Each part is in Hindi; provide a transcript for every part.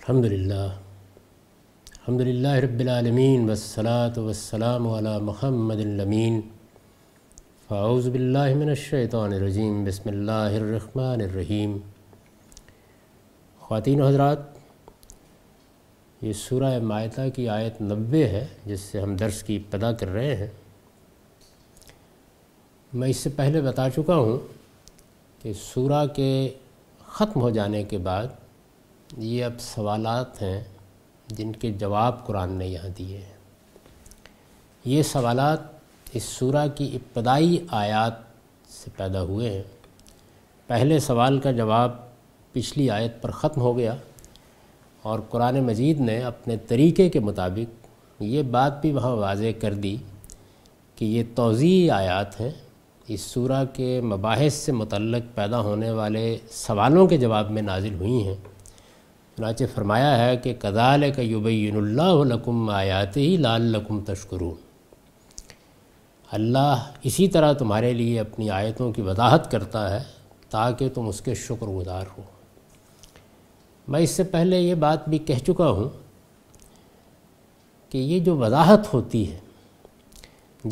अल्हम्दुलिल्लाह अल्हम्दुलिल्लाह रब्बिलालमीन वसलात वसलाम अला महमदमीन फ़ाउज़बिल्लाशैतरजीम बसमीम ख़वान हजरात ये सूरह मायता की आयत नब्बे है जिससे हम दर्स की पदा कर रहे हैं मैं इससे पहले बता चुका हूँ कि सूरह के ख़त्म हो जाने के बाद ये अब सवालात हैं जिनके जवाब कुरान ने यहाँ दिए हैं ये सवालात इस सूरा की इब्तदाई आयत से पैदा हुए हैं पहले सवाल का जवाब पिछली आयत पर ख़त्म हो गया और कुरान मजीद ने अपने तरीके के मुताबिक ये बात भी वहाँ वाज कर दी कि ये तोज़ी आयात हैं इस सूरा के मबाहस से मतलब पैदा होने वाले सवालों के जवाब में नाजिल हुई हैं चुनाचे फरमाया है कि कदाल कयुबैनकुम आयात ही लाल लकुम अल्लाह इसी तरह तुम्हारे लिए अपनी आयतों की वजाहत करता है ताकि तुम उसके शुक्रगुजार हो मैं इससे पहले ये बात भी कह चुका हूँ कि ये जो वजाहत होती है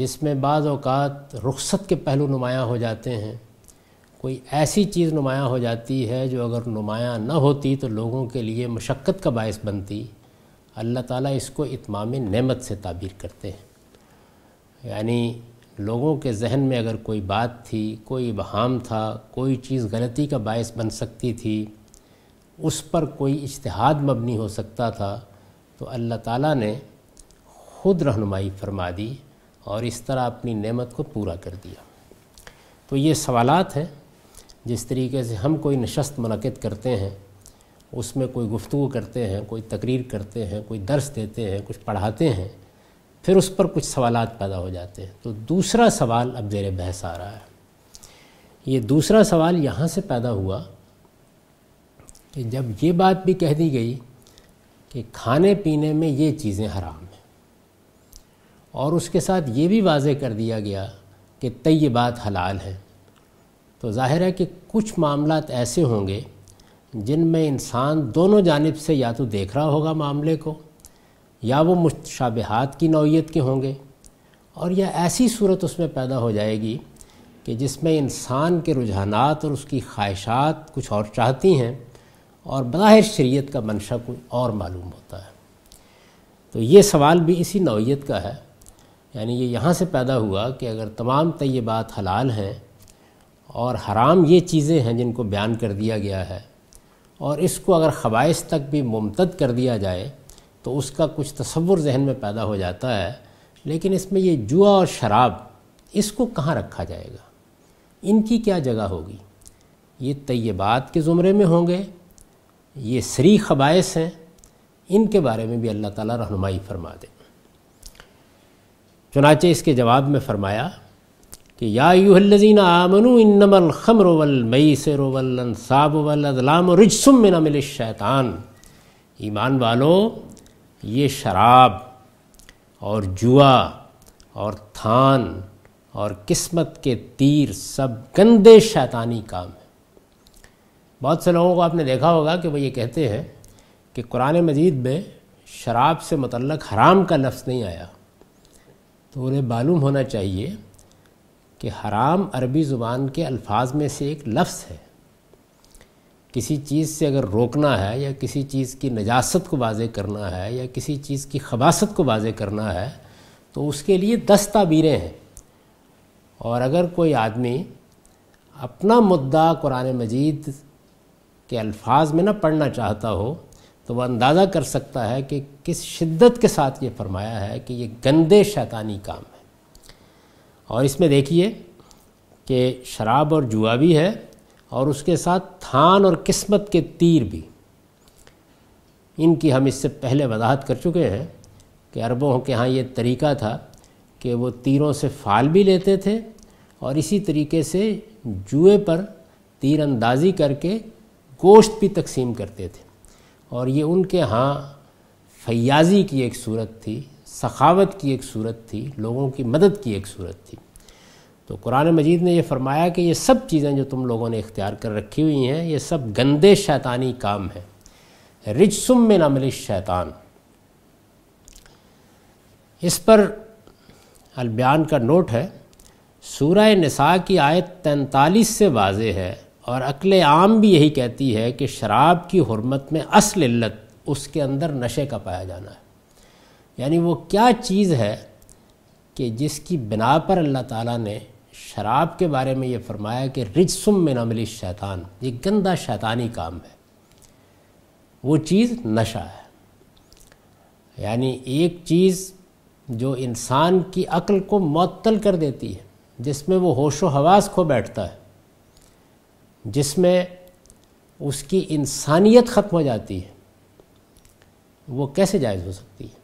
जिसमें बाज़ अवत रुखसत के पहलू नुमायाँ हो जाते हैं कोई ऐसी चीज़ नुमाया हो जाती है जो अगर नुमाया न होती तो लोगों के लिए मशक्क़त का बायस बनती अल्लाह ताला इसको इतमाम नेमत से ताबीर करते हैं यानी लोगों के जहन में अगर कोई बात थी कोई बहाम था कोई चीज़ गलती का बायस बन सकती थी उस पर कोई इश्तहाद मबनी हो सकता था तो अल्लाह ताला ने खुद रहनुमाई फरमा दी और इस तरह अपनी नेमत को पूरा कर दिया तो ये सवालात हैं जिस तरीके से हम कोई नशस्त मनक़द करते हैं उसमें कोई गुफ्तु करते हैं कोई तकरीर करते हैं कोई दर्स देते हैं कुछ पढ़ाते हैं फिर उस पर कुछ सवाल पैदा हो जाते हैं तो दूसरा सवाल अब जेर बहस आ रहा है ये दूसरा सवाल यहाँ से पैदा हुआ कि जब ये बात भी कह दी गई कि खाने पीने में ये चीज़ें हराम हैं और उसके साथ ये भी वाज कर दिया गया कि तय बात हलाल हैं तो जाहिर है कि कुछ मामला ऐसे होंगे जिनमें इंसान दोनों जानब से या तो देख रहा होगा मामले को या वो मुशाबहात की नौीयत के होंगे और या ऐसी सूरत उसमें पैदा हो जाएगी कि जिसमें इंसान के रुझानात और उसकी ख्वाहिशात कुछ और चाहती हैं और बाहर शरीयत का मंशा कुछ और मालूम होता है तो ये सवाल भी इसी नौीयत का है यानी ये यहाँ से पैदा हुआ कि अगर तमाम तयबात हलाल हैं और हराम ये चीज़ें हैं जिनको बयान कर दिया गया है और इसको अगर ख़बाइश तक भी मुमतद कर दिया जाए तो उसका कुछ तसवुर जहन में पैदा हो जाता है लेकिन इसमें ये जुआ और शराब इसको कहाँ रखा जाएगा इनकी क्या जगह होगी ये तय्यबात के ज़ुमरे में होंगे ये सरी खबाइस हैं इनके बारे में भी अल्लाह ताला रहनुमाई फरमा दे चुनाचे इसके जवाब में फरमाया कि या यूहल्लिन आमनु इन्नमल खमर वल मई सर वलसाब में रिजसुम मिले शैतान ईमान वालो ये शराब और जुआ और थान और किस्मत के तीर सब गंदे शैतानी काम है बहुत से लोगों को आपने देखा होगा कि वो ये कहते हैं कि कुरान मजीद में शराब से मतलब हराम का लफ्ज़ नहीं आया तो उन्हें मालूम होना चाहिए कि हराम अरबी ज़ुबान के अल्फाज में से एक लफ्ज़ है किसी चीज़ से अगर रोकना है या किसी चीज़ की नजास्त को वाजे करना है या किसी चीज़ की खबासत को वाजे करना है तो उसके लिए दस ताबीरें हैं और अगर कोई आदमी अपना मुद्दा कुरान मजीद के अल्फाज में ना पढ़ना चाहता हो तो वह अंदाज़ा कर सकता है कि किस शिद्दत के साथ ये फरमाया है कि ये गंदे शैतानी काम है और इसमें देखिए कि शराब और जुआ भी है और उसके साथ थान और किस्मत के तीर भी इनकी हम इससे पहले वजाहत कर चुके हैं कि अरबों के यहाँ ये तरीका था कि वो तीरों से फाल भी लेते थे और इसी तरीके से जुए पर तीरंदाजी करके गोश्त भी तकसीम करते थे और ये उनके यहाँ फयाजी की एक सूरत थी सखावत की एक सूरत थी लोगों की मदद की एक सूरत थी तो कुरान मजीद ने यह फरमाया कि ये सब चीज़ें जो तुम लोगों ने इख्तियार कर रखी हुई हैं ये सब गंदे शैतानी काम हैं रिजसुम में नमल शैतान इस पर अलबयान का नोट है सूरह नसा की आयत तैंतालीस से वाज है और अकल आम भी यही कहती है कि शराब की हरमत में असल इल्लत उसके अंदर नशे का पाया जाना है यानी वो क्या चीज़ है कि जिसकी बिना पर अल्लाह ताला ने शराब के बारे में ये फरमाया कि रिजसुम में न मिली शैतान ये गंदा शैतानी काम है वो चीज़ नशा है यानी एक चीज़ जो इंसान की अक्ल को मअतल कर देती है जिसमें वो होशो हवास खो बैठता है जिसमें उसकी इंसानियत ख़त्म हो जाती है वो कैसे जायज़ हो सकती है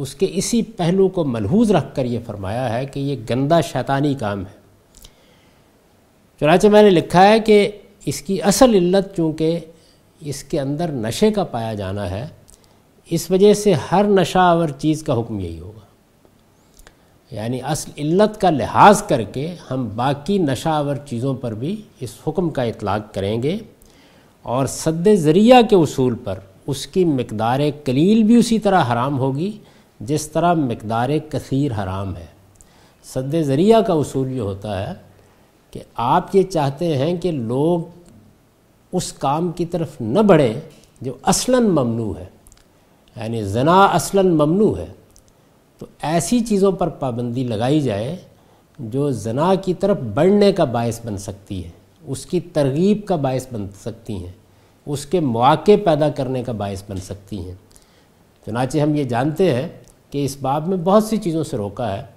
उसके इसी पहलू को मलहूज रख कर ये फरमाया है कि ये गंदा शैतानी काम है चुनाचे मैंने लिखा है कि इसकी असल इल्लत चूँकि इसके अंदर नशे का पाया जाना है इस वजह से हर नशा नशावर चीज़ का हुक्म यही होगा यानी असल इल्लत का लिहाज करके हम बाकी नशा नशावर चीज़ों पर भी इस हुक्म का इतलाक़ करेंगे और सद ज़रिया के उसूल पर उसकी मकदार कलील भी उसी तरह हराम होगी जिस तरह मकदार कसीर हराम है सद ज़रिया का असूल ये होता है कि आप ये चाहते हैं कि लोग उस काम की तरफ न बढ़ें जो असलन ममनू है यानी जना असलन ममनू है तो ऐसी चीज़ों पर पाबंदी लगाई जाए जो जना की तरफ बढ़ने का बायस बन सकती है उसकी तरगीब का बायस बन सकती हैं उसके मौक़े पैदा करने का बायस बन सकती हैं चुनाचे हम ये जानते हैं कि इस बाब में बहुत सी चीज़ों से रोका है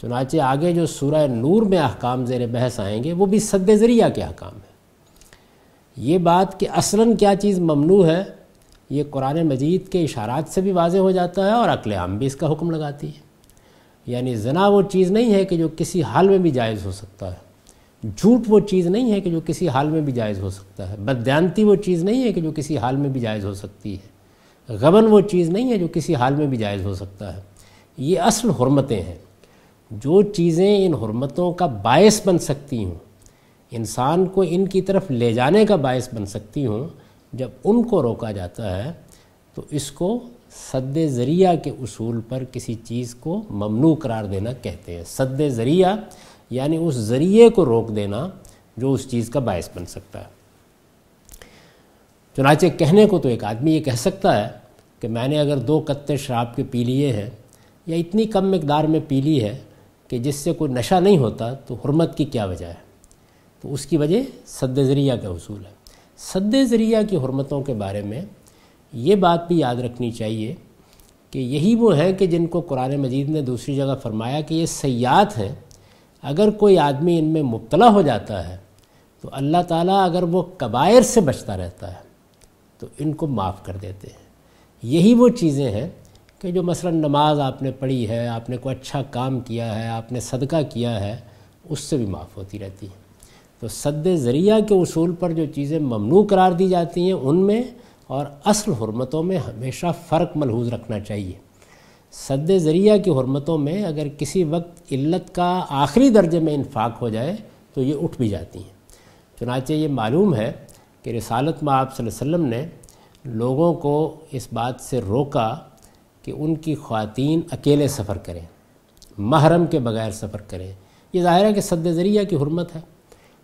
चुनाचे आगे जो सूर नूर में अहकाम जेर बहस आएंगे वो भी सद ज़रिया के अहकाम है ये बात कि असला क्या चीज़ ममनू है ये कुरान मजीद के इशारात से भी वाज हो जाता है और अकल आम भी इसका हुक्म लगाती है यानी जना वो चीज़ नहीं है कि जो किसी हाल में भी जायज़ हो सकता है झूठ वो चीज़ नहीं है कि जो किसी हाल में भी जायज़ हो सकता है बदयानती वो चीज़ नहीं है कि जो किसी हाल में भी जायज़ हो सकती है गबन वो चीज़ नहीं है जो किसी हाल में भी जायज़ हो सकता है ये असल हरमतें हैं जो चीज़ें इन हरमतों का बायस बन सकती हूँ इंसान को इनकी तरफ ले जाने का बायस बन सकती हूँ जब उनको रोका जाता है तो इसको सद ज़रिया के उसूल पर किसी चीज़ को ममनू करार देना कहते हैं सद ज़रिया यानी उस ज़रिए को रोक देना जो उस चीज़ का बायस बन सकता है चुनाचे कहने को तो एक आदमी ये कह सकता है कि मैंने अगर दो कत्ते शराब के पी लिए हैं या इतनी कम मकदार में पी ली है कि जिससे कोई नशा नहीं होता तो हरमत की क्या वजह है तो उसकी वजह सद ज़रिया का असूल है सद ज़रिया की हरमतों के बारे में ये बात भी याद रखनी चाहिए कि यही वो हैं कि जिनको कुरान मजीद ने दूसरी जगह फरमाया कि ये सयात हैं अगर कोई आदमी इनमें मुबतला हो जाता है तो अल्लाह ताला अगर वो कबायर से बचता रहता है तो इनको माफ़ कर देते हैं यही वो चीज़ें हैं कि जो मसलन नमाज आपने पढ़ी है आपने कोई अच्छा काम किया है आपने सदका किया है उससे भी माफ़ होती रहती है तो सद ज़रिया के उसूल पर जो चीज़ें ममनू करार दी जाती हैं उनमें और असल हरमतों में हमेशा फ़र्क मलहूज रखना चाहिए सद ज़रिया की हरमतों में अगर किसी वक्त इल्लत का आखिरी दर्जे में इनफाक हो जाए तो ये उठ भी जाती हैं चुनाचे ये मालूम है कि रसालत में आप वसम ने लोगों को इस बात से रोका कि उनकी खातन अकेले सफ़र करें महरम के बग़ैर सफ़र करें यह ज़ाहिर है कि सद ज़रिया की हरमत है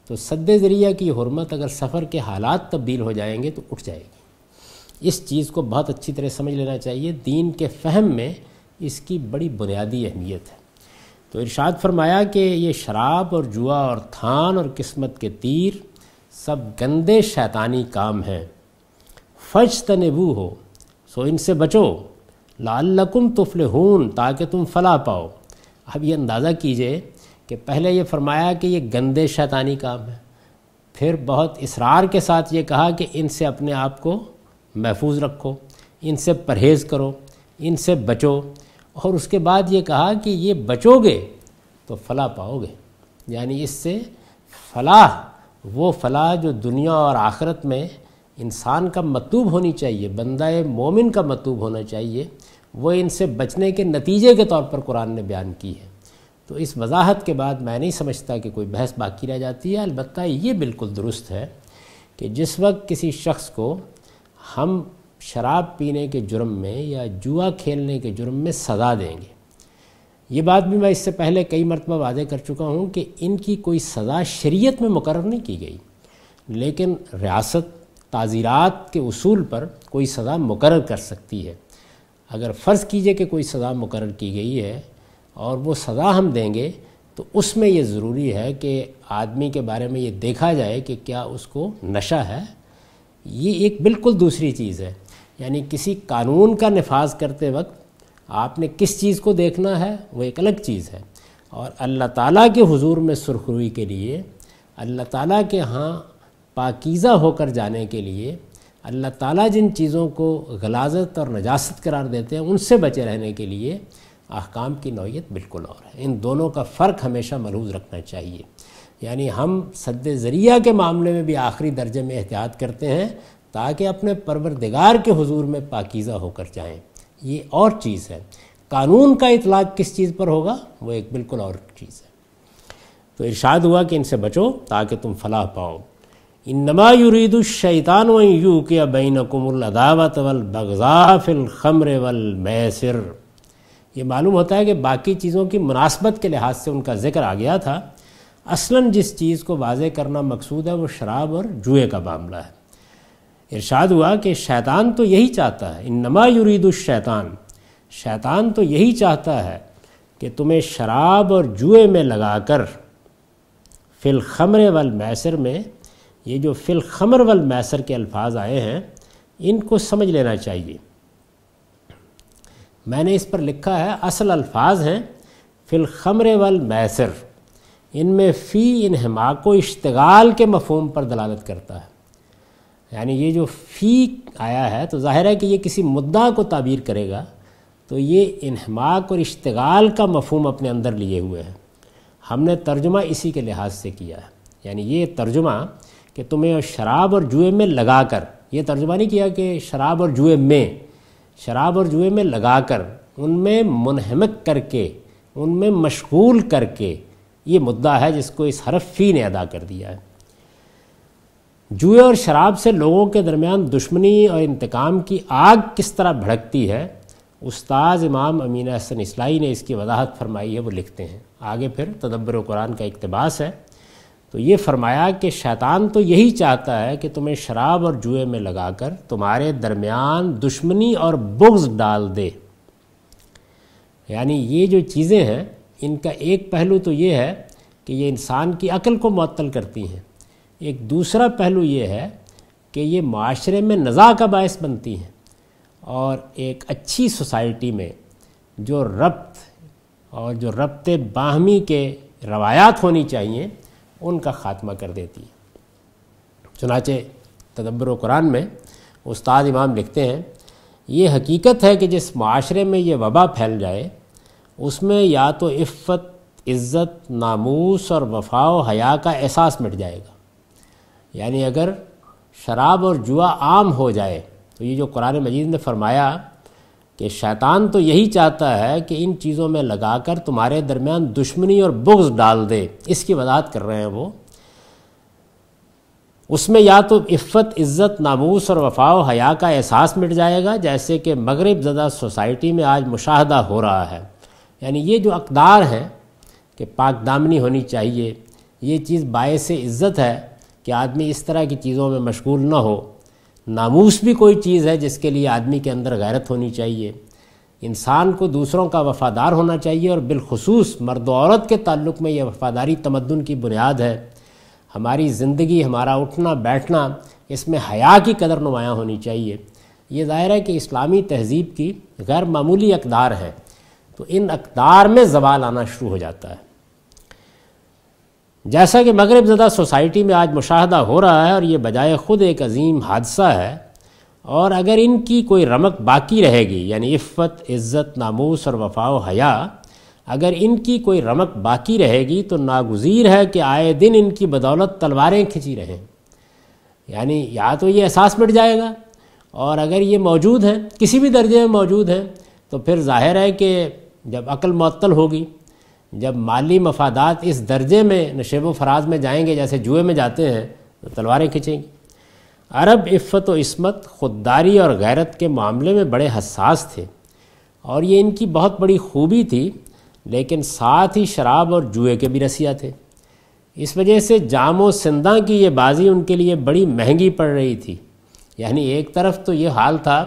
तो सद ज़रिया की हरमत अगर सफ़र के हालात तब्दील हो जाएंगे तो उठ जाएगी इस चीज़ को बहुत अच्छी तरह समझ लेना चाहिए दीन के फहम में इसकी बड़ी बुनियादी अहमियत है तो इरशाद फरमाया कि ये शराब और जुआ और थान और किस्मत के तीर सब गंदे शैतानी काम हैं फज तनबू हो सो इनसे बचो लालकुम हून ताकि तुम फला पाओ अब ये अंदाज़ा कीजिए कि पहले ये फरमाया कि ये गंदे शैतानी काम है फिर बहुत इसरार के साथ ये कहा कि इनसे अपने आप को महफूज रखो इनसे परहेज़ करो इनसे बचो और उसके बाद ये कहा कि ये बचोगे तो फला पाओगे यानी इससे फलाह वो फलाह जो दुनिया और आखरत में इंसान का मतूब होनी चाहिए बंदा मोमिन का मतूब होना चाहिए वो इनसे बचने के नतीजे के तौर पर कुरान ने बयान की है तो इस वजाहत के बाद मैं नहीं समझता कि कोई बहस बाकी रह जाती है अलबत्त ये बिल्कुल दुरुस्त है कि जिस वक्त किसी शख्स को हम शराब पीने के जुर्म में या जुआ खेलने के जुर्म में सज़ा देंगे ये बात भी मैं इससे पहले कई मरतबा वादे कर चुका हूँ कि इनकी कोई सज़ा शरीयत में मुकर नहीं की गई लेकिन रियासत ताज़ीरात के असूल पर कोई सज़ा मुकर कर सकती है अगर फ़र्ज़ कीजिए कि कोई सज़ा मुकर की गई है और वो सज़ा हम देंगे तो उसमें ये ज़रूरी है कि आदमी के बारे में ये देखा जाए कि क्या उसको नशा है ये एक बिल्कुल दूसरी चीज़ है यानी किसी कानून का नफाज करते वक्त आपने किस चीज़ को देखना है वो एक अलग चीज़ है और अल्लाह ताला के हुजूर में सुरखरुई के लिए अल्लाह ताला के यहाँ पाकीज़ा होकर जाने के लिए अल्लाह ताला जिन चीज़ों को गलाजत और नजास्त करार देते हैं उनसे बचे रहने के लिए अहकाम की नौीयत बिल्कुल और है इन दोनों का फ़र्क हमेशा मलूज रखना चाहिए यानी हम सद ज़रिया के मामले में भी आखिरी दर्जे में एहतियात करते हैं ताकि अपने परवरदिगार के हजूर में पाकिज़ा होकर जाएँ ये और चीज़ है कानून का इतलाक़ किस चीज़ पर होगा वो एक बिल्कुल और चीज़ है तो इर्शाद हुआ कि इनसे बचो ताकि तुम फलाह पाओ इनमा नमा युरीदु शैतान यू के बैन कुमुल अदावत वल फिल खमर वल मैसर ये मालूम होता है कि बाकी चीज़ों की मुनासबत के लिहाज से उनका जिक्र आ गया था असलन जिस चीज़ को वाज करना मकसूद है वो शराब और जुए का मामला है इरशाद हुआ कि शैतान तो यही चाहता है इन नमा युरीदु शैतान शैतान तो यही चाहता है कि तुम्हें शराब और जुए में लगाकर फिल खमरे वल मैसर में ये जो फिल खमर वल मैसर के अल्फाज आए हैं इनको समझ लेना चाहिए मैंने इस पर लिखा है असल अल्फाज हैं फिल खमर वल मैसर इन में फ़ी इनहमा व इश्तगाल के मफहम पर दलालत करता है यानी ये जो फ़ी आया है तो ज़ाहिर है कि ये किसी मुद्दा को ताबीर करेगा तो ये इनहमाक और इश्तगाल का मफहम अपने अंदर लिए हुए हैं हमने तर्जुमा इसी के लिहाज से किया है यानी ये तर्जुमा कि तुम्हें शराब और जुए में लगा कर ये तर्जुमा नहीं किया कि शराब और जुए में शराब और जुए में लगा कर उनमें मुनहमक करके उनमें मशगूल करके ये मुद्दा है जिसको इस हरफ़ी ने अदा कर दिया है जुए और शराब से लोगों के दरमियान दुश्मनी और इंतकाम की आग किस तरह भड़कती है उस्ताद इमाम अमीना हसन इसलाई ने इसकी वजाहत फरमाई है वो लिखते हैं आगे फिर तदब्बर कुरान का इकतबास है तो ये फरमाया कि शैतान तो यही चाहता है कि तुम्हें शराब और जुए में लगाकर तुम्हारे दरमियान दुश्मनी और बुग्ज डाल दे यानी ये जो चीज़ें हैं इनका एक पहलू तो ये है कि ये इंसान की अकल को मअतल करती हैं एक दूसरा पहलू ये है कि ये माशरे में नज़ा का बायस बनती हैं और एक अच्छी सोसाइटी में जो रब्त और जो रबत बाहमी के रवायात होनी चाहिए उनका ख़ात्मा कर देती है चुनाचे तदब्बर कुरान में उस्ताद इमाम लिखते हैं ये हकीकत है कि जिस माशरे में ये वबा फैल जाए उसमें या तो इफ़त इज़्ज़त नामूस और वफाओ हया का एहसास मिट जाएगा यानी अगर शराब और जुआ आम हो जाए तो ये जो कुरान मजीद ने फरमाया कि शैतान तो यही चाहता है कि इन चीज़ों में लगाकर तुम्हारे दरमियान दुश्मनी और बुग्ज डाल दे इसकी वजाहत कर रहे हैं वो उसमें या तो इफ़्फ़त इज़्ज़त नामूस और वफा हया का एहसास मिट जाएगा जैसे कि मगरब ज़दा सोसाइटी में आज मुशाहदा हो रहा है यानी ये जो अकदार हैं कि पाक दामनी होनी चाहिए ये चीज़ बायस इज़्ज़त है कि आदमी इस तरह की चीज़ों में मशगूल ना हो नामूस भी कोई चीज़ है जिसके लिए आदमी के अंदर गैरत होनी चाहिए इंसान को दूसरों का वफ़ादार होना चाहिए और बिलखसूस मर्द औरत के ताल्लुक में यह वफ़ादारी तमदन की बुनियाद है हमारी ज़िंदगी हमारा उठना बैठना इसमें हया की कदर नुमाया होनी चाहिए ये ज़ाहिर है कि इस्लामी तहजीब की गैर मामूली अकदार है तो इन अकदार में जवाल आना शुरू हो जाता है जैसा कि मगरब ज़दा सोसाइटी में आज मुशाहदा हो रहा है और ये बजाय ख़ुद एक अजीम हादसा है और अगर इनकी कोई रमक बाकी रहेगी यानी इफ़्फ़त इज़्ज़त नामूस और वफा हया अगर इनकी कोई रमक बाकी रहेगी तो नागुजीर है कि आए दिन इनकी बदौलत तलवारें खिंची रहें यानी या तो ये एहसास मिट जाएगा और अगर ये मौजूद हैं किसी भी दर्जे में मौजूद हैं तो फिर जाहिर है कि जब अकल मअतल होगी जब माली मफादात इस दर्जे में नशेब व फराज में जाएंगे जैसे जुए में जाते हैं तो तलवारें खींचेंगी अरब इफ़त व इसमत खुददारी और गैरत के मामले में बड़े हसास थे और ये इनकी बहुत बड़ी खूबी थी लेकिन साथ ही शराब और जुए के भी रसिया थे इस वजह से जामो सिंदा की ये बाजी उनके लिए बड़ी महंगी पड़ रही थी यानी एक तरफ तो ये हाल था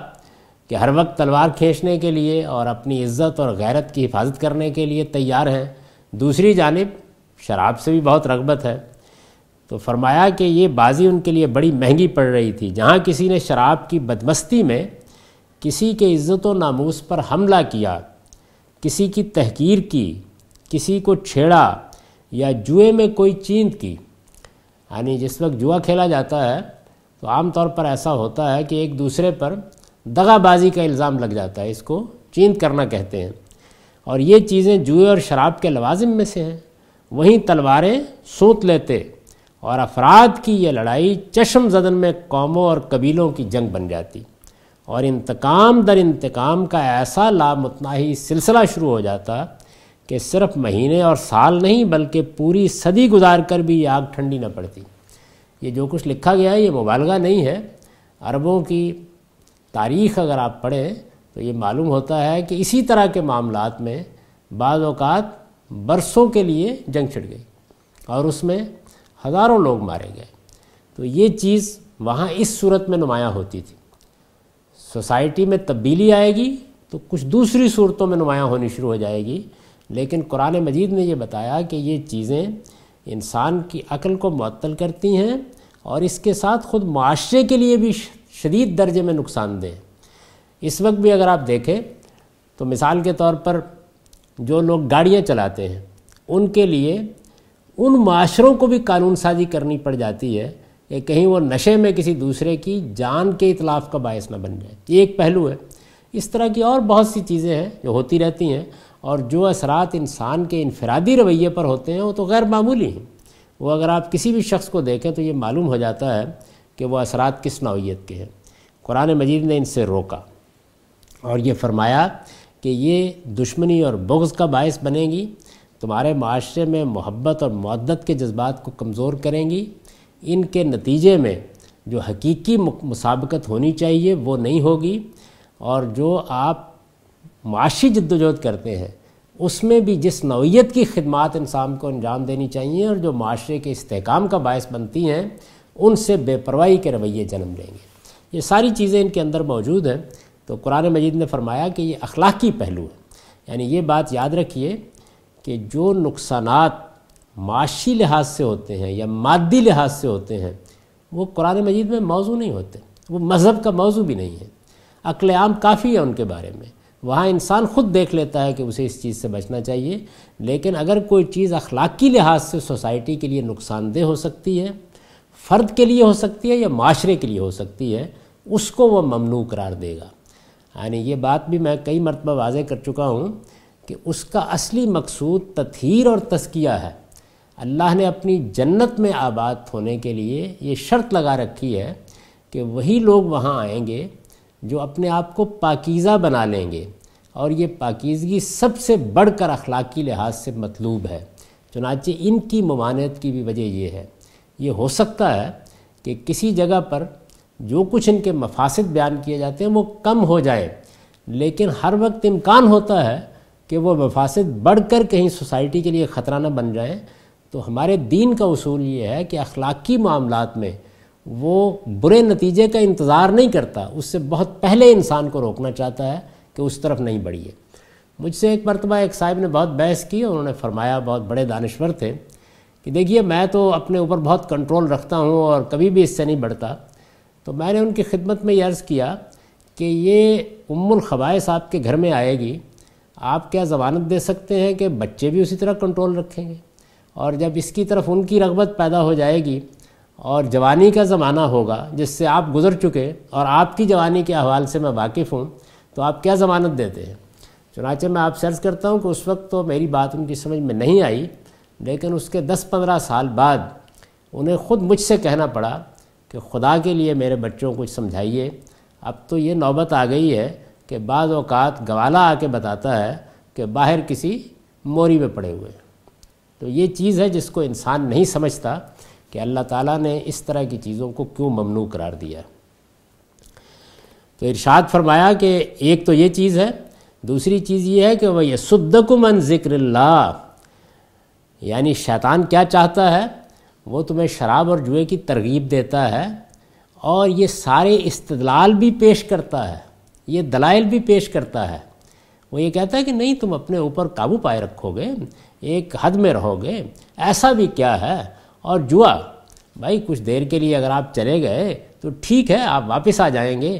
कि हर वक्त तलवार खींचने के लिए और अपनी इज्जत और गैरत की हिफाजत करने के लिए तैयार हैं दूसरी जानब शराब से भी बहुत रगबत है तो फरमाया कि ये बाजी उनके लिए बड़ी महंगी पड़ रही थी जहाँ किसी ने शराब की बदमस्ती में किसी के इज़्ज़त व नामूस पर हमला किया किसी की तहकीर की किसी को छेड़ा या जुए में कोई चींद की यानी जिस वक्त जुआ खेला जाता है तो आम तौर पर ऐसा होता है कि एक दूसरे पर दगाबाजी का इल्ज़ाम लग जाता है इसको चींद करना कहते हैं और ये चीज़ें जुए और शराब के लवाजम में से हैं वहीं तलवारें सोत लेते और अफराद की ये लड़ाई चशम जदन में कौमों और कबीलों की जंग बन जाती और इंतकाम दर इंतकाम का ऐसा लामतनाही सिलसिला शुरू हो जाता कि सिर्फ महीने और साल नहीं बल्कि पूरी सदी गुजार कर भी ये आग ठंडी न पड़ती ये जो कुछ लिखा गया है ये मुबालगा नहीं है अरबों की तारीख़ अगर आप पढ़ें तो ये मालूम होता है कि इसी तरह के मामलों में बाज़ात बरसों के लिए जंग छिड़ गई और उसमें हज़ारों लोग मारे गए तो ये चीज़ वहाँ इस सूरत में नुमायाँ होती थी सोसाइटी में तब्दीली आएगी तो कुछ दूसरी सूरतों में नुमायाँ होनी शुरू हो जाएगी लेकिन कुरान मजीद ने यह बताया कि ये चीज़ें इंसान की अकल को मअतल करती हैं और इसके साथ ख़ुद माशरे के लिए भी शदीद दर्जे में नुकसानदेह इस वक्त भी अगर आप देखें तो मिसाल के तौर पर जो लोग गाड़ियाँ चलाते हैं उनके लिए उन माशरों को भी कानून साजी करनी पड़ जाती है कि कहीं वो नशे में किसी दूसरे की जान के इतलाफ़ का बायस ना बन जाए ये एक पहलू है इस तरह की और बहुत सी चीज़ें हैं जो होती रहती हैं और जो असरात इंसान के इनफरादी रवैये पर होते हैं वो तो गैर मामूली हैं वो अगर आप किसी भी शख्स को देखें तो ये मालूम हो जाता है कि वह असरात किस नौीयत के हैं कुरान मजीद ने इनसे रोका और ये फरमाया कि ये दुश्मनी और बुग्ज़ का बायस बनेगी तुम्हारे माशरे में मोहब्बत और मदत के जज्बात को कमज़ोर करेंगी इनके नतीजे में जो हकीकी मुसाबकत होनी चाहिए वो नहीं होगी और जो आप माशी जद्दोजहद करते हैं उसमें भी जिस नौीयत की खिदमत इंसान को अंजाम देनी चाहिए और जो माशरे के इसकाम का बायस बनती हैं उनसे बेपरवाही के रवैये जन्म लेंगे ये सारी चीज़ें इनके अंदर मौजूद हैं तो कुरान मजीद ने फरमाया कि ये अखलाकी पहलू है यानी ये बात याद रखिए कि जो नुकसान माशी लिहाज से होते हैं या मादी लिहाज से होते हैं वो कुरान मजीद में मौजू नहीं होते वो मज़हब का मौजू भी नहीं है अक्ल काफ़ी है उनके बारे में वहाँ इंसान ख़ुद देख लेता है कि उसे इस चीज़ से बचना चाहिए लेकिन अगर कोई चीज़ अखलाकी लिहाज से सोसाइटी के लिए नुकसानदेह हो सकती है फ़र्द के लिए हो सकती है या माशरे के लिए हो सकती है उसको वह ममनू करार देगा यानी ये बात भी मैं कई मरतबा वाजे कर चुका हूँ कि उसका असली मकसूद तथहर और तस्किया है अल्लाह ने अपनी जन्नत में आबाद होने के लिए ये शर्त लगा रखी है कि वही लोग वहाँ आएंगे जो अपने आप को पाकीज़ा बना लेंगे और ये पाकीज़गी सबसे बढ़ कर अखलाक़ी लिहाज से मतलूब है चुनाचे इनकी ममानत की भी वजह यह है ये हो सकता है कि किसी जगह पर जो कुछ इनके मफासद बयान किए जाते हैं वो कम हो जाए लेकिन हर वक्त इम्कान होता है कि वो मफासद बढ़ कर कहीं सोसाइटी के लिए ख़तरा न बन जाए तो हमारे दीन का असूल ये है कि अखलाकी मामला में वो बुरे नतीजे का इंतज़ार नहीं करता उससे बहुत पहले इंसान को रोकना चाहता है कि उस तरफ नहीं बढ़िए मुझसे एक मरतबा एक साहिब ने बहुत बहस की और उन्होंने फरमाया बहुत बड़े दानश्वर थे कि देखिए मैं तो अपने ऊपर बहुत कंट्रोल रखता हूँ और कभी भी इससे नहीं बढ़ता तो मैंने उनकी खिदमत में ये अर्ज़ किया कि ये उम्मुल ख़बाइस आपके घर में आएगी आप क्या ज़मानत दे सकते हैं कि बच्चे भी उसी तरह कंट्रोल रखेंगे और जब इसकी तरफ उनकी रगबत पैदा हो जाएगी और जवानी का ज़माना होगा जिससे आप गुज़र चुके और आपकी जवानी के अहवाल से मैं वाकिफ़ हूँ तो आप क्या ज़मानत देते हैं चुनाचे मैं आप सर्च करता हूँ कि उस वक्त तो मेरी बात उनकी समझ में नहीं आई लेकिन उसके दस पंद्रह साल बाद उन्हें ख़ुद मुझसे कहना पड़ा कि खुदा के लिए मेरे बच्चों को समझाइए अब तो ये नौबत आ गई है कि बाज़ अवत गवाला आके बताता है कि बाहर किसी मोरी में पड़े हुए तो ये चीज़ है जिसको इंसान नहीं समझता कि अल्लाह ताला ने इस तरह की चीज़ों को क्यों ममनू करार दिया तो इरशाद फरमाया कि एक तो ये चीज़ है दूसरी चीज़ ये है कि वह यसुद्दकुमन ज़िक्र यानी शैतान क्या चाहता है वो तुम्हें शराब और जुए की तरगीब देता है और ये सारे इस्तलाल भी पेश करता है ये दलाइल भी पेश करता है वो ये कहता है कि नहीं तुम अपने ऊपर काबू पाए रखोगे एक हद में रहोगे ऐसा भी क्या है और जुआ भाई कुछ देर के लिए अगर आप चले गए तो ठीक है आप वापस आ जाएंगे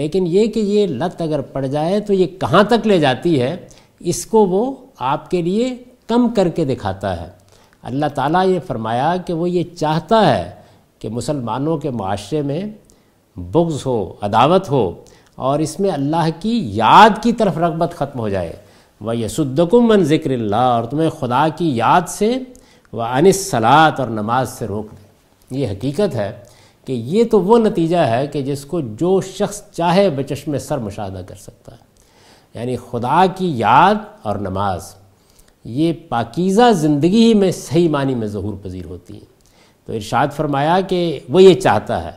लेकिन ये कि ये लत अगर पड़ जाए तो ये कहाँ तक ले जाती है इसको वो आपके लिए कम करके दिखाता है अल्लाह ताला ये फरमाया कि वो ये चाहता है कि मुसलमानों के माशरे में बुग्ज़ हो अदावत हो और इसमें अल्लाह की याद की तरफ रगबत ख़त्म हो जाए व यसुद्दकुम मन ज़िक्र और तुम्हें खुदा की याद से व अनसलात और नमाज से रोक दे ये हकीकत है कि ये तो वो नतीजा है कि जिसको जो शख्स चाहे बचश में सर मुशाह कर सकता है यानी खुदा की याद और नमाज ये पाकिज़ा ज़िंदगी ही में सही मानी में जहूर पजीर होती है तो इरशाद फरमाया कि वो ये चाहता है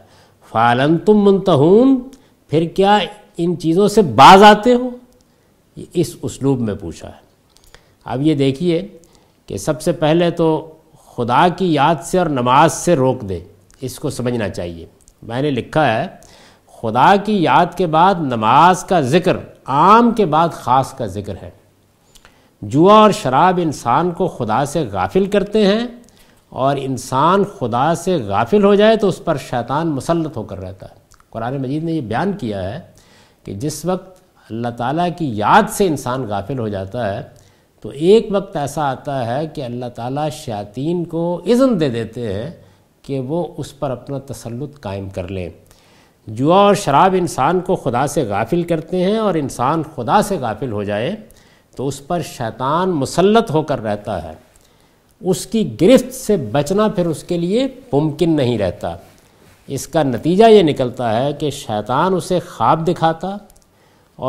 फ़ालन तुम मुंतहून फिर क्या इन चीज़ों से बाज आते हो ये इस उसलूब में पूछा है अब ये देखिए कि सबसे पहले तो खुदा की याद से और नमाज से रोक दे इसको समझना चाहिए मैंने लिखा है खुदा की याद के बाद नमाज का ज़िक्र आम के बाद ख़ास का ज़िक्र है जुआ और शराब इंसान को खुदा से गाफिल करते हैं और इंसान खुदा से गाफिल हो जाए तो उस पर शैतान मुसलत होकर रहता है कुरान मजीद ने यह बयान किया है कि जिस वक्त अल्लाह ताला की याद से इंसान गाफिल हो जाता है तो एक वक्त ऐसा आता है कि अल्लाह ताला शयातीन को इज़्म दे देते हैं कि वो उस पर अपना तसलुत कायम कर लें जुआ और शराब इंसान को खुदा से गाफिल करते हैं और इंसान खुदा से गाफिल हो जाए तो उस पर शैतान मुसलत होकर रहता है उसकी गिरफ्त से बचना फिर उसके लिए मुमकिन नहीं रहता इसका नतीजा ये निकलता है कि शैतान उसे ख्वाब दिखाता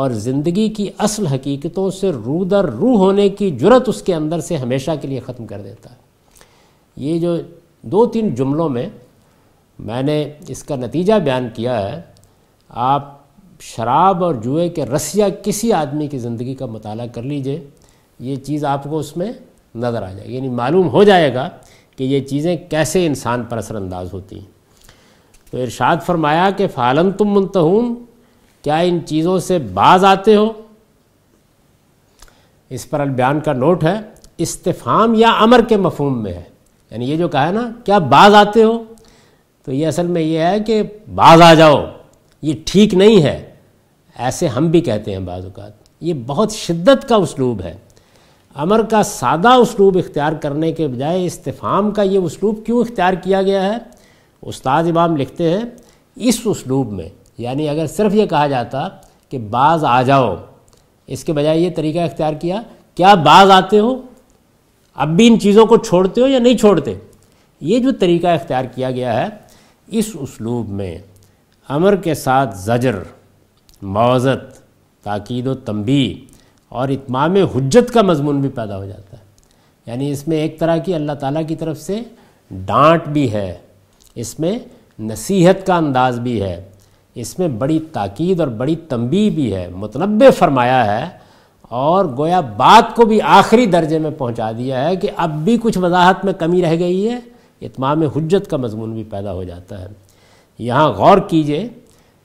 और ज़िंदगी की असल हकीकतों से रू दर रू होने की जरूरत उसके अंदर से हमेशा के लिए ख़त्म कर देता है ये जो दो तीन जुमलों में मैंने इसका नतीजा बयान किया है आप शराब और जुए के रसिया किसी आदमी की ज़िंदगी का मताल कर लीजिए ये चीज़ आपको उसमें नज़र आ जाएगी यानी मालूम हो जाएगा कि ये चीज़ें कैसे इंसान पर असरानंदाज होती हैं तो इरशाद फरमाया कि फ़ालन तुम मुंतहून क्या इन चीज़ों से बाज आते हो इस पर अलबयान का नोट है इस्तफ़ाम या अमर के मफहम में है यानी ये जो कहा है ना क्या बाज आते हो तो ये असल में ये है कि बाज आ जाओ ये ठीक नहीं है ऐसे हम भी कहते हैं बाज़ात ये बहुत शिद्दत का उसलूब है अमर का सादा उसलूब इख्तियार करने के बजाय इस्तेफ़ाम का ये उसलूब क्यों इख्तियार किया गया है उस्ताद इमाम लिखते हैं इस उसलूब में यानी अगर सिर्फ ये कहा जाता कि बाज़ आ जाओ इसके बजाय ये तरीका इख्तियार किया क्या बाज़ आते हो अब भी इन चीज़ों को छोड़ते हो या नहीं छोड़ते ये जो तरीका इख्तियार किया गया है इस उसलूब में अमर के साथ जजर मौज़त ताकीद व तंबी और इतमाम हजत का मजमून भी पैदा हो जाता है यानी इसमें एक तरह की अल्लाह ताला की तरफ से डांट भी है इसमें नसीहत का अंदाज भी है इसमें बड़ी ताकीद और बड़ी तंबी भी है मतनब फरमाया है और गोया बात को भी आखिरी दर्जे में पहुंचा दिया है कि अब भी कुछ वजाहत में कमी रह गई है इतमाम हजत का मजमून भी पैदा हो जाता है यहाँ गौर कीजिए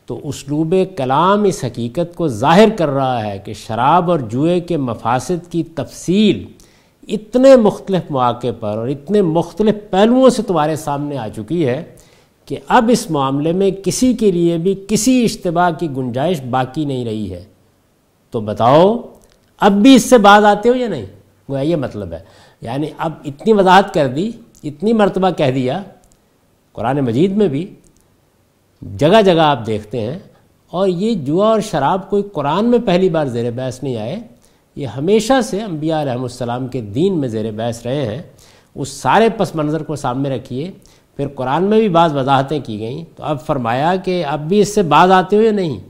तो उसलूब कलाम इस हकीकत को ज़ाहिर कर रहा है कि शराब और जुए के मफासद की तफसील इतने मुख्तलिफ मौक़े पर और इतने मुख्तलिफ पहलुओं से तुम्हारे सामने आ चुकी है कि अब इस मामले में किसी के लिए भी किसी इश्तबा की गुंजाइश बाकी नहीं रही है तो बताओ अब भी इससे बात आते हो या नहीं गोया ये मतलब है यानी अब इतनी वजाहत कर दी इतनी मरतबा कह दिया कुरान मजीद में भी जगह जगह आप देखते हैं और ये जुआ और शराब कोई कुरान में पहली बार ज़ेर बहस नहीं आए ये हमेशा से अम्बिया रहमसलाम के दीन में ज़ेर बहस रहे हैं उस सारे पस मंज़र को सामने रखिए फिर कुरान में भी बाज़ वजाहतें की गई तो अब फरमाया कि अब भी इससे बाज आते हुए नहीं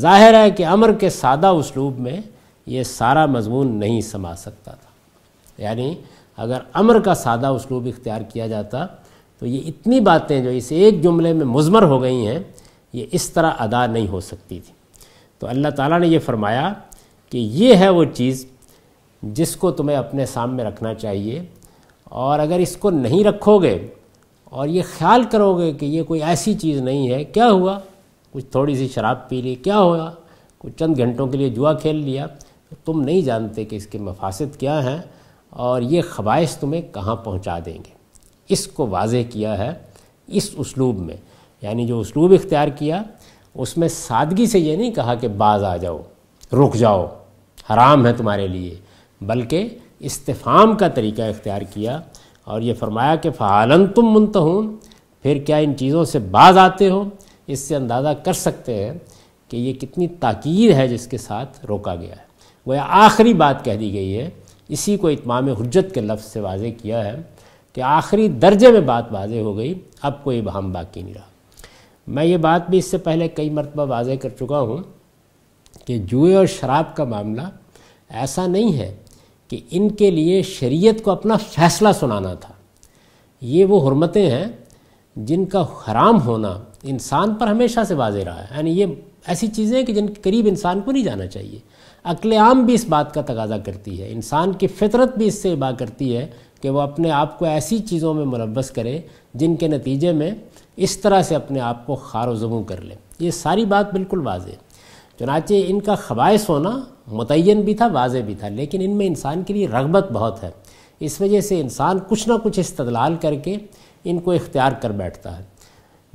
जाहिर है कि अमर के सादा उसलूब में ये सारा मजमून नहीं समा सकता था यानी अगर अमर का सादा उसलूब इख्तियार किया जाता तो ये इतनी बातें जो इस एक जुमले में मुजमर हो गई हैं ये इस तरह अदा नहीं हो सकती थी तो अल्लाह ताला ने ये फरमाया कि ये है वो चीज़ जिसको तुम्हें अपने सामने रखना चाहिए और अगर इसको नहीं रखोगे और ये ख्याल करोगे कि ये कोई ऐसी चीज़ नहीं है क्या हुआ कुछ थोड़ी सी शराब पी ली क्या हुआ कुछ चंद घंटों के लिए जुआ खेल लिया तुम नहीं जानते कि इसके मफासद क्या हैं और ये खबाइश तुम्हें कहाँ पहुँचा देंगे इसको वाज किया है इस उसलूब में यानी जो उसलूब इख्तियार किया उसमें सादगी से ये नहीं कहा कि बाज आ जाओ रुक जाओ हराम है तुम्हारे लिए बल्कि इस्तफ़ाम का तरीका इख्तियार किया और ये फरमाया कि फ़ालन तुम मुंतहून फिर क्या इन चीज़ों से बाज आते हो इससे अंदाज़ा कर सकते हैं कि ये कितनी ताकीद है जिसके साथ रोका गया है वह आखिरी बात कह दी गई है इसी को इतमाम हजत के लफ्ज़ से वाजे किया है कि आखिरी दर्जे में बात वाजे हो गई अब कोई बहम बाकी नहीं रहा मैं ये बात भी इससे पहले कई मरतबा वाजे कर चुका हूँ कि जुए और शराब का मामला ऐसा नहीं है कि इनके लिए शरीयत को अपना फ़ैसला सुनाना था ये वो हरमतें हैं जिनका हराम होना इंसान पर हमेशा से वाजे रहा है यानी ये ऐसी चीज़ें हैं कि जिनके करीब इंसान को नहीं जाना चाहिए अकल आम भी इस बात का तकाजा करती है इंसान की फितरत भी इससे इबा करती है कि वह अपने आप को ऐसी चीज़ों में मुलबस करे जिनके नतीजे में इस तरह से अपने आप को खार जमू कर लें ये सारी बात बिल्कुल वाज चुनाचे इनका खबाइस होना मुतन भी था वाज भी था लेकिन इनमें इंसान के लिए रगबत बहुत है इस वजह से इंसान कुछ ना कुछ इस्तलाल करके इनको इख्तियार कर बैठता है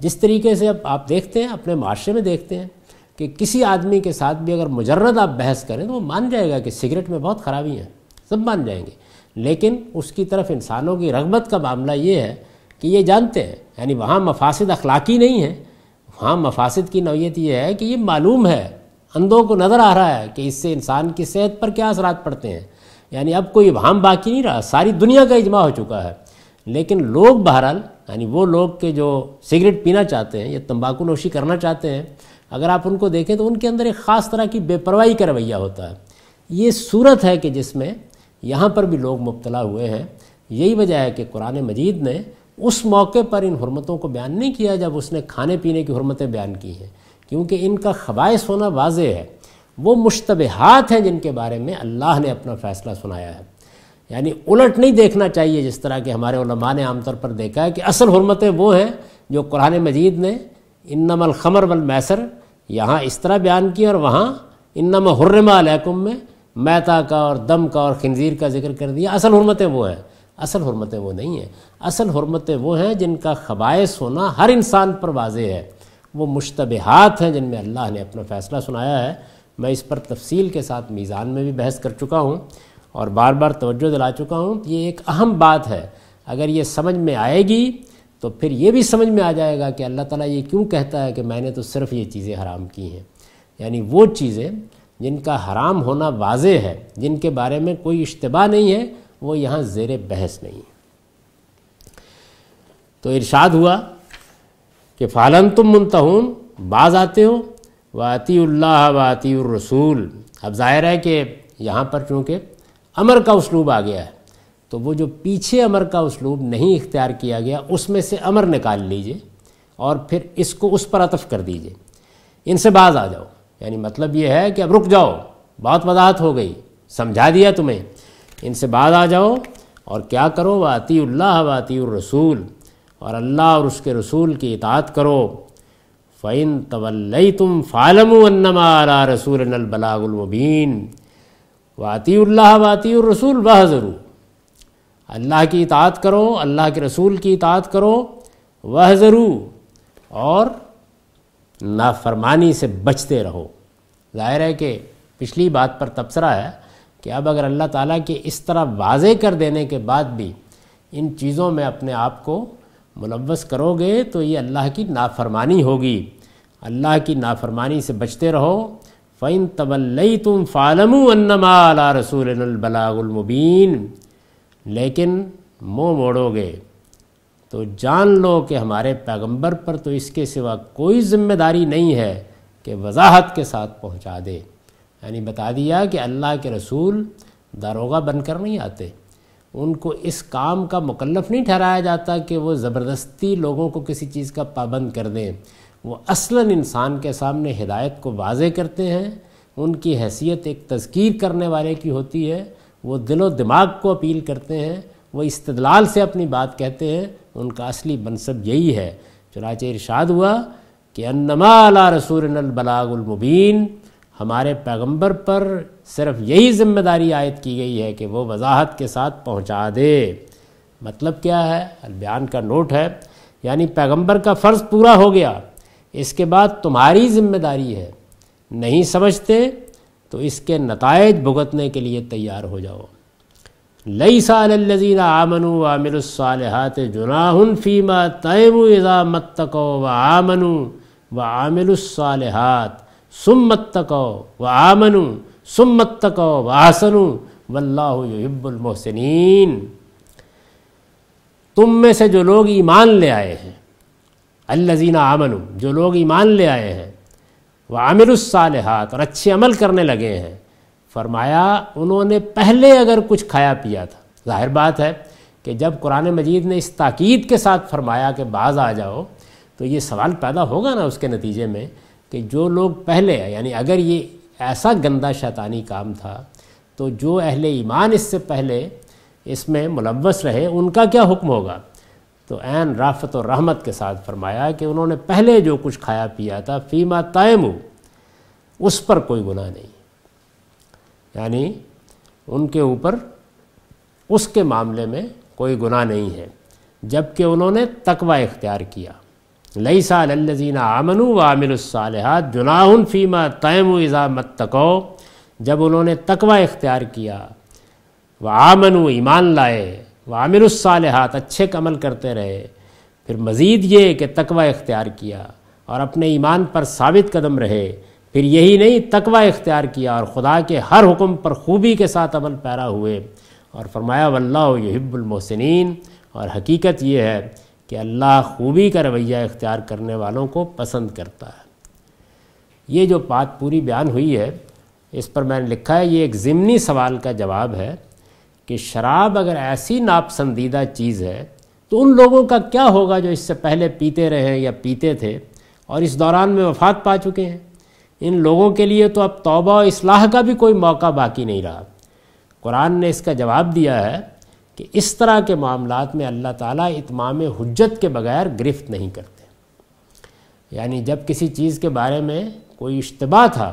जिस तरीके से अब आप देखते हैं अपने माशरे में देखते हैं कि किसी आदमी के साथ भी अगर मुजरद आप बहस करें तो वो मान जाएगा कि सिगरेट में बहुत ख़राबी है सब मान जाएंगे लेकिन उसकी तरफ इंसानों की रगबत का मामला ये है कि ये जानते हैं यानी वहाँ मफासद अखलाकी नहीं है वहाँ मफासद की नौीयत यह है कि ये मालूम है अंधों को नज़र आ रहा है कि इससे इंसान की सेहत पर क्या असरात पड़ते हैं यानी अब कोई वहाम बाकी नहीं रहा सारी दुनिया का इजमा हो चुका है लेकिन लोग बहरहाल यानी वो लोग के जो सिगरेट पीना चाहते हैं या तंबाकू नोशी करना चाहते हैं अगर आप उनको देखें तो उनके अंदर एक ख़ास तरह की बेपरवाही का रवैया होता है ये सूरत है कि जिसमें यहाँ पर भी लोग मुबतला हुए हैं यही वजह है कि कुरान मजीद ने उस मौके पर इन हरमतों को बयान नहीं किया जब उसने खाने पीने की हरमतें बयान की हैं क्योंकि इनका खबाइश होना वाज है वो मुशतबहत हैं जिनके बारे में अल्लाह ने अपना फ़ैसला सुनाया है यानी उलट नहीं देखना चाहिए जिस तरह के हमारे उलमा ने आमतौर पर देखा है कि असल हरमतें वो हैं जो कुरान मजीद ने इन्नमल खमर वल मैसर यहाँ इस तरह बयान की और वहाँ इन्नमा हुर्रमा अलैकुम में मैता का और दम का और खनजीर का जिक्र कर दिया असल हरमतें वो हैं असल हरमतें वो नहीं हैं असल हरमतें वो हैं जिनका खबाइस होना हर इंसान पर वाज है वो मुशतबहात हैं जिनमें अल्लाह ने अपना फ़ैसला सुनाया है मैं इस पर तफसील के साथ मीज़ान में भी बहस कर चुका हूँ और बार बार तवज्जो दिला चुका हूँ ये एक अहम बात है अगर ये समझ में आएगी तो फिर ये भी समझ में आ जाएगा कि अल्लाह ताला ये क्यों कहता है कि मैंने तो सिर्फ़ ये चीज़ें हराम की हैं यानी वो चीज़ें जिनका हराम होना वाज है जिनके बारे में कोई इश्तबा नहीं है वो यहाँ ज़ेर बहस नहीं है तो इरशाद हुआ कि फ़ालन तुम मुंतहून बाज आते हो वातील्ला वातीसूल अब जाहिर है कि यहाँ पर चूँकि अमर का उसलूब आ गया है तो वो जो पीछे अमर का उसलूब नहीं इख्तियार किया गया उसमें से अमर निकाल लीजिए और फिर इसको उस पर अतफ़ कर दीजिए इनसे बाज आ जाओ यानी मतलब ये है कि अब रुक जाओ बहुत वजाहत हो गई समझा दिया तुम्हें इनसे बाद आ जाओ और क्या करो वातील्ला वातीरसूल और अल्लाह और उसके रसूल की इतात करो फ़ैन तवल्लई तुम फ़ालमन्नमा रसूल बलागुलमबीन वातील्ला वातीरसूल वह जरू अल्लाह की इतात करो अल्लाह के रसूल की इतात करो वह ज़रू और नाफरमानी से बचते रहो ज़ाहिर है कि पिछली बात पर तबसरा है कि अब अगर अल्लाह ताला के इस तरह वाजे कर देने के बाद भी इन चीज़ों में अपने आप को मुलवस करोगे तो ये अल्लाह की नाफरमानी होगी अल्लाह की नाफरमानी से बचते रहो फ़ैन तवल्लई तुम फ़ालमु अन्नमा रसूलबलागुलमुबीन लेकिन मोह मोड़ोगे तो जान लो कि हमारे पैगंबर पर तो इसके सिवा कोई ज़िम्मेदारी नहीं है कि वजाहत के साथ पहुंचा दे यानी बता दिया कि अल्लाह के रसूल दारोगा बनकर नहीं आते उनको इस काम का मुकलफ नहीं ठहराया जाता कि वो ज़बरदस्ती लोगों को किसी चीज़ का पाबंद कर दें वो असलन इंसान के सामने हिदायत को वाजे करते हैं उनकी हैसियत एक तस्कीर करने वाले की होती है वो दिलो दिमाग को अपील करते हैं वो इस्तलाल से अपनी बात कहते हैं उनका असली मनसब यही है चुनाच इरशाद हुआ कि अनमाला रसूल बलागुलमुबीन हमारे पैगंबर पर सिर्फ यही जिम्मेदारी आयद की गई है कि वो वजाहत के साथ पहुंचा दे मतलब क्या है अलबयान का नोट है यानी पैगंबर का फ़र्ज़ पूरा हो गया इसके बाद तुम्हारी जिम्मेदारी है नहीं समझते तो इसके नतज भुगतने के लिए तैयार हो जाओ लई सालजीन आमनु वामिलसालहत जुनाहन फ़ीमा तयब इज़ा मत्तको व आमनु व आमिलसालहत सुमत्तको व आमनु सुमत्तको व आसनु वल्लाबुलमोहसिन तुम में से जो लोग ईमान ले आए हैं अल्लजीना आमनु जो लोग ईमान ले आए हैं व आमिलसालहत और अच्छे अमल करने लगे हैं फरमाया उन्होंने पहले अगर कुछ खाया पिया था जाहिर बात है कि जब कुरान मजीद ने इस ताक़ीद के साथ फरमाया कि बाज आ जाओ तो ये सवाल पैदा होगा ना उसके नतीजे में कि जो लोग पहले यानी अगर ये ऐसा गंदा शैतानी काम था तो जो अहले ईमान इससे पहले इसमें मुलवस रहे उनका क्या हुक्म होगा तो ऐन राफत और रहमत के साथ फरमाया कि उन्होंने पहले जो कुछ खाया पिया था फ़ीमा तयमू उस पर कोई गुनाह नहीं यानी उनके ऊपर उसके मामले में कोई गुनाह नहीं है जबकि उन्होंने तकवा इख्तियार किया लई सालजीना आमनु व आमिलसाल जुनाउन फ़ीमा तयम इज़ा मत तको जब उन्होंने तकवा इख्तियार किया व आमनु ईमान लाए व आमिलसाल अच्छे कमल करते रहे फिर मज़ीद ये कि तकवा इख्तियार किया और अपने ईमान पर साबित कदम रहे फिर यही नहीं तकवा इख्तियार किया और खुदा के हर हुक्म पर खूबी के साथ अमल पैरा हुए और फरमाया वल्ला यहिब्बुलमोहसिन और हकीकत यह है कि अल्लाह खूबी का रवैया इख्तियार करने वालों को पसंद करता है ये जो बात पूरी बयान हुई है इस पर मैंने लिखा है ये एक ज़िमनी सवाल का जवाब है कि शराब अगर ऐसी नापसंदीदा चीज़ है तो उन लोगों का क्या होगा जो इससे पहले पीते रहे या पीते थे और इस दौरान में वफात पा चुके हैं इन लोगों के लिए तो अब तौबा और इसलाह का भी कोई मौका बाकी नहीं रहा कुरान ने इसका जवाब दिया है कि इस तरह के मामला में अल्लाह ताला इतमाम हजत के बगैर गिरफ्त नहीं करते यानी जब किसी चीज़ के बारे में कोई इश्तबा था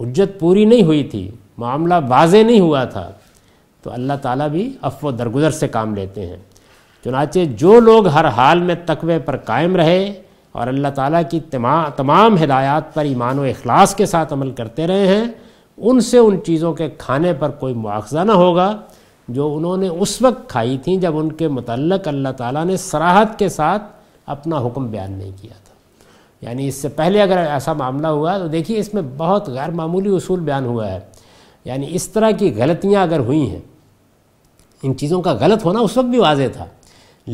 हजत पूरी नहीं हुई थी मामला वाज नहीं हुआ था तो अल्लाह ताला भी अफ दरगुजर से काम लेते हैं चुनाचे जो लोग हर हाल में तकवे पर कायम रहे और अल्लाह ताला की तमा तमाम हिदायत पर ईमान व अखलास के साथ अमल करते रहे हैं उनसे उन चीज़ों के खाने पर कोई मुआवजा ना होगा जो उन्होंने उस वक्त खाई थी जब उनके मतलब अल्लाह ताला ने सराहत के साथ अपना हुक्म बयान नहीं किया था यानी इससे पहले अगर ऐसा मामला हुआ तो देखिए इसमें बहुत गैर मामूली असूल बयान हुआ है यानी इस तरह की गलतियाँ अगर हुई हैं इन चीज़ों का गलत होना उस वक्त भी वाज था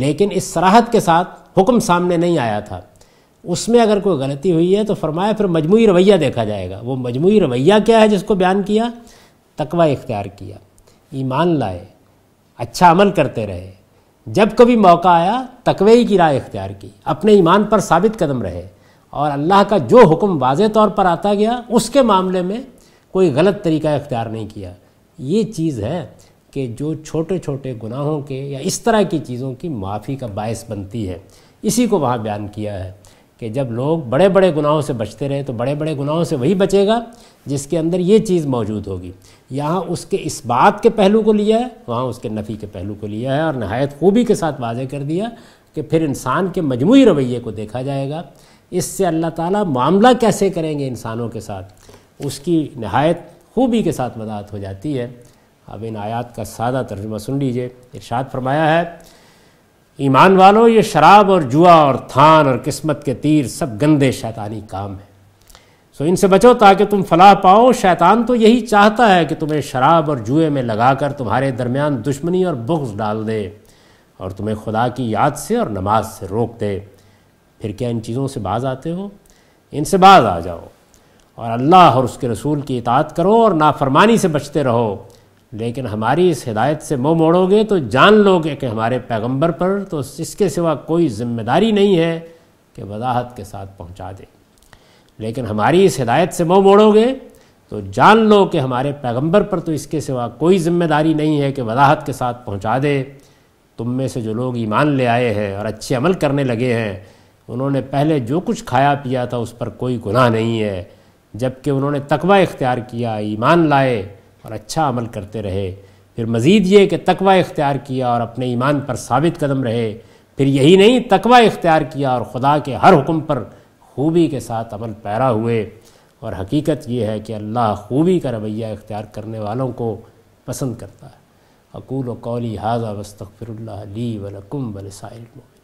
लेकिन इस सराहत के साथ हुक्म सामने नहीं आया था उसमें अगर कोई गलती हुई है तो फरमाया फिर मजमू रवैया देखा जाएगा वो मजमू रवैया क्या है जिसको बयान किया तकवा इख्तियार किया ईमान लाए अच्छा अमल करते रहे जब कभी मौका आया तकवे ही की राय इख्तियार की अपने ईमान पर साबित कदम रहे और अल्लाह का जो हुक्म वाज तौर पर आता गया उसके मामले में कोई गलत तरीका इख्तियार नहीं किया ये चीज़ है कि जो छोटे छोटे गुनाहों के या इस तरह की चीज़ों की माफ़ी का बायस बनती है इसी को वहाँ बयान किया है कि जब लोग बड़े बड़े गुनाहों से बचते रहे तो बड़े बड़े गुनाहों से वही बचेगा जिसके अंदर ये चीज़ मौजूद होगी यहाँ उसके इस बात के पहलू को लिया है वहाँ उसके नफ़ी के पहलू को लिया है और नहायत खूबी के साथ वाजह कर दिया कि फिर इंसान के मजमू रवैये को देखा जाएगा इससे अल्लाह ताला मामला कैसे करेंगे इंसानों के साथ उसकी नहायत खूबी के साथ वदात हो जाती है अब इन आयात का सादा तर्जुमा सुन लीजिए इर्शाद फरमाया है ईमान वालों ये शराब और जुआ और थान और किस्मत के तीर सब गंदे शैतानी काम हैं सो इनसे बचो ताकि तुम फलाह पाओ शैतान तो यही चाहता है कि तुम्हें शराब और जुए में लगा कर तुम्हारे दरमियान दुश्मनी और बुग्स डाल दे और तुम्हें खुदा की याद से और नमाज से रोक दे फिर क्या इन चीज़ों से बाज आते हो इनसे बाज आ जाओ और अल्लाह और उसके रसूल की इतात करो और नाफरमानी से बचते रहो लेकिन हमारी इस हिदायत से मुँह मोड़ोगे तो जान लोगे कि हमारे पैगंबर पर तो इसके सिवा कोई जिम्मेदारी नहीं है कि वजाहत के साथ पहुंचा दे लेकिन हमारी इस हिदायत से मुँह मोड़ोगे तो जान लो कि हमारे पैगंबर पर तो इसके सिवा कोई जिम्मेदारी नहीं है कि वजाहत के साथ पहुंचा दे तुम में से जो लोग ईमान ले आए हैं और अच्छे अमल करने लगे हैं उन्होंने पहले जो कुछ खाया पिया था उस पर कोई गुनाह नहीं है जबकि उन्होंने तकवा इख्तियार किया ईमान लाए और अच्छा अमल करते रहे फिर मज़ीद ये कि तकवा इख्तियार किया और अपने ईमान पर साबित कदम रहे फिर यही नहीं तकवा इख्तियार किया और ख़ुदा के हर हुक्म पर खूबी के साथ अमल पैरा हुए और हकीकत ये है कि अल्लाह खूबी का रवैया इख्तियार करने वालों को पसंद करता है अकूल कौली हाजा वस्तफ़िर ली वलकुम वलसाइल